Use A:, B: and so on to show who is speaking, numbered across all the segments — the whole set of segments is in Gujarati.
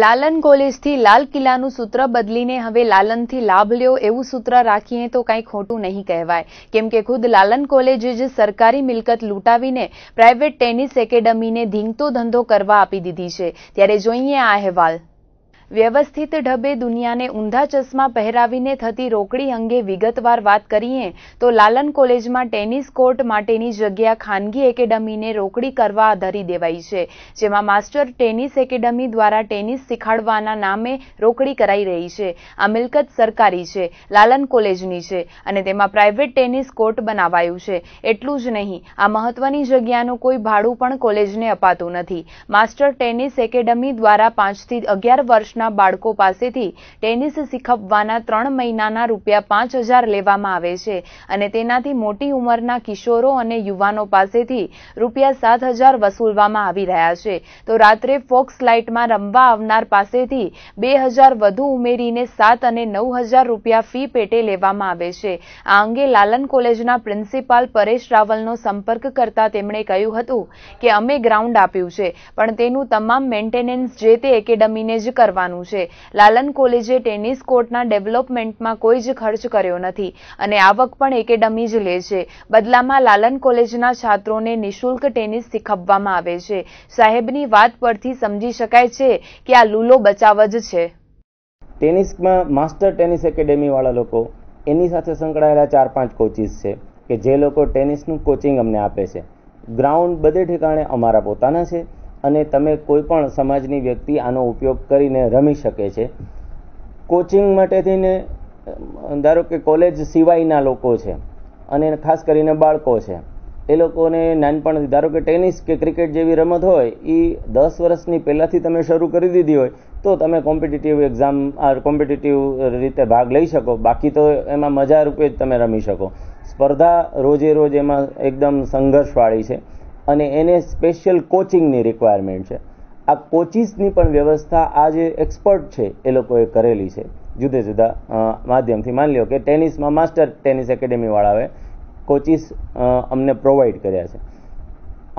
A: લાલન કોલેજથી લાલ કિલ્લાનું સૂત્ર બદલીને હવે લાલનથી લાભ લ્યો એવું સૂત્ર રાખીએ તો કાંઈ ખોટું નહીં કહેવાય કેમ કે ખુદ લાલન કોલેજે જ સરકારી મિલકત લૂંટાવીને પ્રાઇવેટ ટેનિસ એકેડમીને ધીંગતો ધંધો કરવા આપી દીધી છે ત્યારે જોઈએ આ અહેવાલ વ્યવસ્થિત ઢબે દુનિયાને ઊંધા ચશ્મા પહેરાવીને થતી રોકડી અંગે વિગતવાર વાત કરીએ તો લાલન કોલેજમાં ટેનિસ કોર્ટ માટેની જગ્યા ખાનગી એકેડમીને રોકડી કરવા ધરી દેવાઈ છે જેમાં માસ્ટર ટેનિસ એકેડમી દ્વારા ટેનિસ શીખાડવાના નામે રોકડી કરાઈ રહી છે આ મિલકત સરકારી છે લાલન કોલેજની છે અને તેમાં પ્રાઇવેટ ટેનિસ કોર્ટ બનાવાયું છે એટલું જ નહીં આ મહત્વની જગ્યાનું કોઈ ભાડું પણ કોલેજને અપાતું નથી માસ્ટર ટેનિસ એકેડમી દ્વારા પાંચથી અગિયાર વર્ષના વર્ષના બાળકો પાસેથી ટેનિસ શીખવવાના ત્રણ મહિનાના રૂપિયા પાંચ હજાર લેવામાં આવે છે અને તેનાથી મોટી ઉંમરના કિશોરો અને યુવાનો પાસેથી રૂપિયા સાત હજાર વસૂલવામાં આવી રહ્યા છે તો રાત્રે ફોક્સ લાઇટમાં રમવા આવનાર પાસેથી બે હજાર વધુ ઉમેરીને સાત અને નવ હજાર રૂપિયા ફી પેટે લેવામાં આવે છે આ અંગે લાલન કોલેજના પ્રિન્સિપાલ પરેશ રાવલનો સંપર્ક કરતા તેમણે કહ્યું હતું કે અમે ગ્રાઉન્ડ આપ્યું છે પણ તેનું તમામ મેન્ટેનન્સ જે તે એકેડમીને જ કરવાનું કરવાનું છે લાલન કોલેજે ટેનિસ કોર્ટના ડેવલપમેન્ટમાં કોઈ જ ખર્ચ કર્યો નથી અને આવક પણ એકેડમી જ લે છે બદલામાં લાલન કોલેજના છાત્રોને નિઃશુલ્ક ટેનિસ શીખવવામાં આવે છે સાહેબની વાત પરથી સમજી શકાય છે કે આ લૂલો બચાવ જ છે
B: ટેનિસમાં માસ્ટર ટેનિસ એકેડેમીવાળા લોકો એની સાથે સંકળાયેલા ચાર પાંચ કોચિસ છે કે જે લોકો ટેનિસનું કોચિંગ અમને આપે છે ગ્રાઉન્ડ બધે ઠેકાણે અમારા પોતાના છે અને તમે કોઈ પણ સમાજની વ્યક્તિ આનો ઉપયોગ કરીને રમી શકે છે કોચિંગ માટે થઈને ધારો કે કોલેજ સિવાયના લોકો છે અને ખાસ કરીને બાળકો છે એ લોકોને નાનપણથી ધારો કે ટેનિસ કે ક્રિકેટ જેવી રમત હોય એ દસ વર્ષની પહેલાંથી તમે શરૂ કરી દીધી હોય તો તમે કોમ્પિટિટિવ એક્ઝામ કોમ્પિટિટિવ રીતે ભાગ લઈ શકો બાકી તો એમાં મજા રૂપે જ તમે રમી શકો સ્પર્ધા રોજે રોજ એમાં એકદમ સંઘર્ષવાળી છે અને એને સ્પેશિયલ કોચિંગની રિક્વાયરમેન્ટ છે આ કોચિસની પણ વ્યવસ્થા આ જે એક્સપર્ટ છે એ લોકોએ કરેલી છે જુદા જુદા માધ્યમથી માની લો કે ટેનિસમાં માસ્ટર ટેનિસ એકેડેમીવાળાએ કોચિસ અમને પ્રોવાઈડ કર્યા છે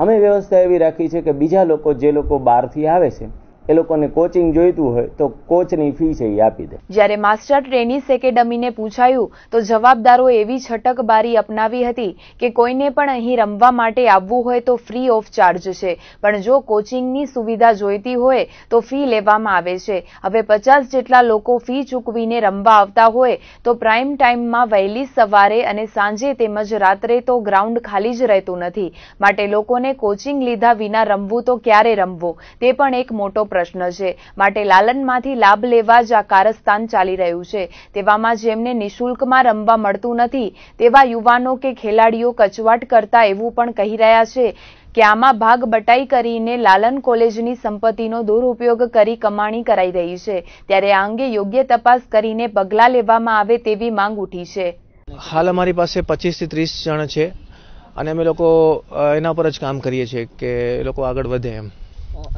B: અમે વ્યવસ્થા એવી રાખી છે કે બીજા લોકો જે લોકો બહારથી આવે છે એ લોકોને કોચિંગ જોઈતું હોય તો કોચની ફી છે એ આપી દે
A: જ્યારે માસ્ટર ટ્રેનિસ એકેડમીને પૂછાયું તો જવાબદારો એવી છટકબારી અપનાવી હતી કે કોઈને પણ અહીં રમવા માટે આવવું હોય તો ફ્રી ઓફ ચાર્જ છે પણ જો કોચિંગની સુવિધા જોઈતી હોય તો ફી લેવામાં આવે છે હવે પચાસ જેટલા લોકો ફી ચૂકવીને રમવા આવતા હોય તો પ્રાઇમ ટાઈમમાં વહેલી સવારે અને સાંજે તેમજ રાત્રે તો ગ્રાઉન્ડ ખાલી જ રહેતું નથી માટે લોકોને કોચિંગ લીધા વિના રમવું તો ક્યારે રમવું તે પણ એક મોટો પ્રશ્ન છે માટે લાલનમાંથી લાભ લેવા જ આ કારસ્તાન ચાલી રહ્યું છે તેવામાં જેમને નિઃશુલ્કમાં રમવા મળતું નથી તેવા યુવાનો કે ખેલાડીઓ કચવાટ કરતા એવું પણ કહી રહ્યા છે કે આમાં ભાગ બટાઈ કરીને લાલન કોલેજની સંપત્તિનો દુરુપયોગ કરી કમાણી કરાઈ રહી છે ત્યારે આ અંગે યોગ્ય તપાસ કરીને પગલાં લેવામાં આવે તેવી માંગ ઉઠી છે
C: હાલ અમારી પાસે પચીસથી ત્રીસ જણ છે અને અમે લોકો એના પર જ કામ કરીએ છીએ કે લોકો આગળ વધે એમ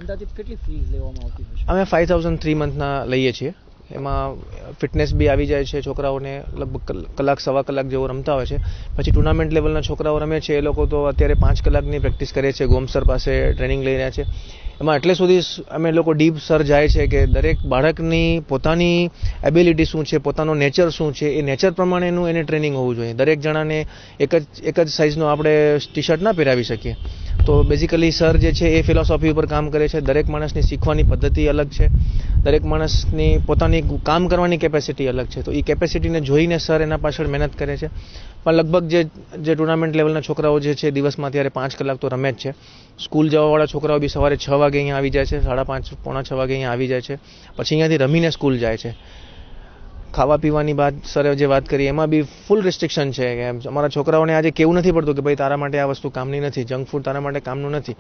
A: અંદાજિત કેટલી ફીસ લેવામાં આવતી
C: અમે ફાઇવ થાઉઝન્ડ થ્રી મંથના લઈએ છીએ એમાં ફિટનેસ બી આવી જાય છે છોકરાઓને લગભગ કલાક સવા કલાક જેવો રમતા હોય છે પછી ટુર્નામેન્ટ લેવલના છોકરાઓ રમે છે એ લોકો તો અત્યારે પાંચ કલાકની પ્રેક્ટિસ કરે છે ગોમસર પાસે ટ્રેનિંગ લઈ રહ્યા છે એમાં એટલે સુધી અમે લોકો ડીપ સર જાય છે કે દરેક બાળકની પોતાની એબિલિટી શું છે પોતાનો નેચર શું છે એ નેચર પ્રમાણેનું એને ટ્રેનિંગ હોવું જોઈએ દરેક જણાને એક જ એક જ સાઇઝનો આપણે ટી શર્ટ ના પહેરાવી શકીએ તો બેઝિકલી સર જે છે એ ફિલોસોફી ઉપર કામ કરે છે દરેક માણસની શીખવાની પદ્ધતિ અલગ છે દરેક માણસની પોતાની કામ કરવાની કેપેસિટી અલગ છે તો એ કેપેસિટીને જોઈને સર એના પાછળ મહેનત કરે છે પણ લગભગ જે જે ટુર્નામેન્ટ લેવલના છોકરાઓ જે છે દિવસમાં અત્યારે પાંચ કલાક તો રમે જ છે સ્કૂલ જવાવાળા છોકરાઓ બી સવારે છ વાગે અહીંયા આવી જાય છે સાડા પાંચ પોણા છ વાગે અહીંયા આવી જાય છે પછી અહીંયાથી રમીને સ્કૂલ જાય છે ખાવા પીવાની વાત સર જે વાત કરી એમાં બી ફૂલ રિસ્ટ્રિક્શન છે કે અમારા છોકરાઓને આજે કેવું નથી પડતું કે ભાઈ તારા માટે આ વસ્તુ કામની નથી જંક ફૂડ તારા માટે કામનું નથી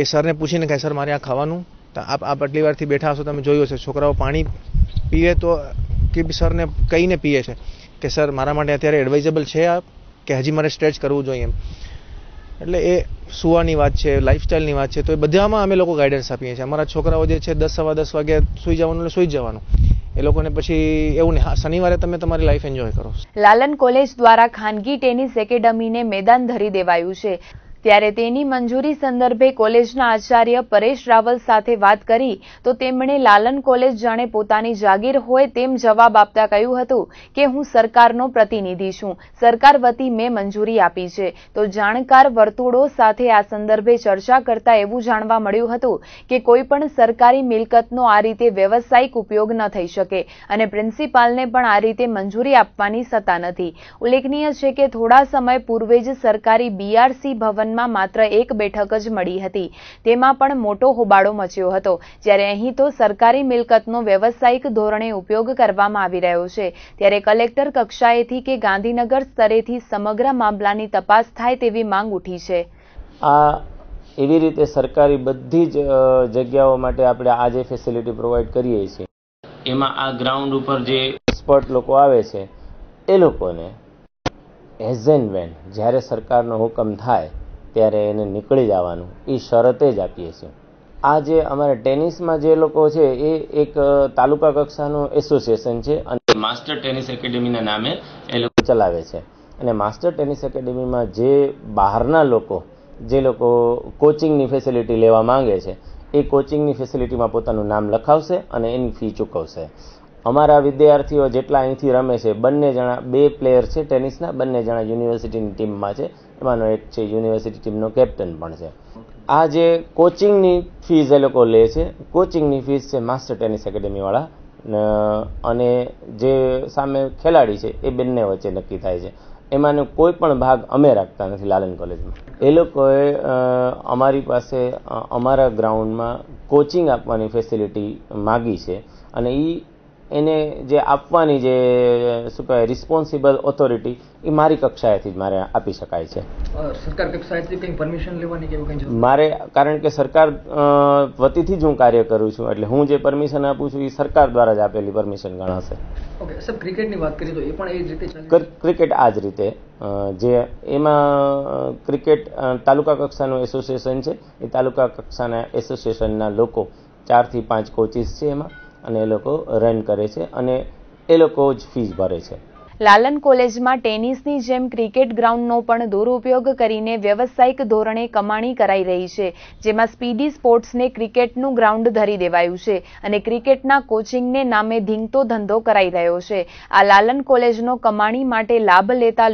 C: એ સરને પૂછીને કે સર મારે આ ખાવાનું તો આપ આપ આટલી વારથી બેઠા હશો તમે જોયું હશે છોકરાઓ પાણી પીએ તો કે સરને કહીને પીએ છે કે સર મારા માટે અત્યારે એડવાઇઝેબલ છે આ કે હજી મારે સ્ટ્રેચ કરવું જોઈએ એમ એટલે એ સુવાની વાત છે લાઇફસ્ટાઇલની વાત છે તો એ બધામાં અમે લોકો ગાઈડન્સ આપીએ છીએ અમારા છોકરાઓ જે છે દસ સવા દસ વાગ્યા સૂઈ જવાનું એટલે સૂઈ જવાનું એ લોકોને પછી એવું નહીં શનિવારે તમે તમારી લાઈફ એન્જોય
A: કરો લાલન કોલેજ દ્વારા ખાનગી ટેનિસ એકેડમીને મેદાન ધરી દેવાયું છે ત્યારે તેની મંજૂરી સંદર્ભે કોલેજના આચાર્ય પરેશ રાવલ સાથે વાત કરી તો તેમણે લાલન કોલેજ જાણે પોતાની જાગીર હોય તેમ જવાબ આપતા કહ્યું હતું કે હું સરકારનો પ્રતિનિધિ છું સરકાર વતી મેં મંજૂરી આપી છે તો જાણકાર વર્તુળો સાથે આ સંદર્ભે ચર્ચા કરતા એવું જાણવા મળ્યું હતું કે કોઈ પણ સરકારી મિલકતનો આ રીતે વ્યવસાયિક ઉપયોગ ન થઈ શકે અને પ્રિન્સિપાલને પણ આ રીતે મંજૂરી આપવાની સત્તા નથી ઉલ્લેખનીય છે કે થોડા સમય પૂર્વે જ સરકારી બીઆરસી ભવન ગઠબંધનમાં માત્ર એક બેઠક જ મળી હતી તેમાં પણ મોટો હોબાળો મચ્યો હતો જ્યારે અહીં તો સરકારી મિલકતનો વ્યવસાયિક ધોરણે ઉપયોગ કરવામાં આવી રહ્યો છે ત્યારે કલેક્ટર કક્ષાએથી કે ગાંધીનગર સ્તરેથી સમગ્ર મામલાની તપાસ થાય તેવી માંગ ઉઠી છે
B: આ એવી રીતે સરકારી બધી જ જગ્યાઓ માટે આપણે આજે ફેસિલિટી પ્રોવાઈડ કરીએ છીએ એમાં આ ગ્રાઉન્ડ ઉપર જે એક્સપર્ટ લોકો આવે છે એ લોકોને એઝ એન વેન જ્યારે સરકારનો હુકમ થાય ત્યારે એને નીકળી જવાનું એ શરતે જ આપીએ છીએ આ જે અમારા ટેનિસમાં જે લોકો છે એ એક તાલુકા કક્ષાનું એસોસિએશન છે અને માસ્ટર ટેનિસ એકેડેમીના નામે એ લોકો ચલાવે છે અને માસ્ટર ટેનિસ એકેડેમીમાં જે બહારના લોકો જે લોકો કોચિંગની ફેસિલિટી લેવા માંગે છે એ કોચિંગની ફેસિલિટીમાં પોતાનું નામ લખાવશે અને એની ફી ચૂકવશે અમારા વિદ્યાર્થીઓ જેટલા અહીંથી રમે છે બંને જણા બે પ્લેયર છે ટેનિસના બંને જણા યુનિવર્સિટીની ટીમમાં છે એમાંનો એક છે યુનિવર્સિટી ટીમનો કેપ્ટન પણ છે આ જે કોચિંગની ફીસ એ લોકો લે છે કોચિંગની ફીસ છે માસ્ટર ટેનિસ એકેડેમીવાળા અને જે સામે ખેલાડી છે એ બંને વચ્ચે નક્કી થાય છે એમાંનો કોઈ પણ ભાગ અમે રાખતા નથી લાલન કોલેજમાં એ લોકોએ અમારી પાસે અમારા ગ્રાઉન્ડમાં કોચિંગ આપવાની ફેસિલિટી માગી છે અને એ એને જે આપવાની જે શું કહેવાય રિસ્પોન્સિબલ ઓથોરિટી એ મારી કક્ષાએથી જ મારે આપી શકાય છે
C: સરકાર કક્ષાએથી કંઈ પરમિશન લેવાની કે એવું કંઈ મારે
B: કારણ કે સરકાર વતીથી જ હું કાર્ય કરું છું એટલે હું જે પરમિશન આપું છું એ સરકાર દ્વારા જ આપેલી પરમિશન ગણાશે
C: ઓકે સર ક્રિકેટની વાત કરીએ તો એ પણ એ જ રીતે
B: ક્રિકેટ આ જ રીતે જે એમાં ક્રિકેટ તાલુકા કક્ષાનું એસોસિએશન છે એ તાલુકા કક્ષાના એસોસિએશનના લોકો ચારથી પાંચ કોચિસ છે એમાં અને એ લોકો રન કરે છે અને એ લોકો જ ફીસ ભરે છે
A: લાલન કોલેજમાં ટેનિસની જેમ ક્રિકેટ ગ્રાઉન્ડનો પણ દુરુપયોગ કરીને વ્યવસાયિક ધોરણે કમાણી કરાઈ રહી છે જેમાં સ્પીડી સ્પોર્ટ્સને ક્રિકેટનું ગ્રાઉન્ડ ધરી દેવાયું છે અને ક્રિકેટના કોચિંગને નામે ધીંગતો ધંધો કરાઈ રહ્યો છે આ લાલન કોલેજનો કમાણી માટે લાભ લેતા